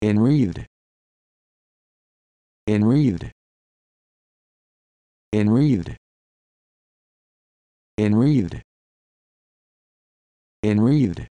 Enreaved. Enreaved. Enreaved. Enreaved. Enreaved.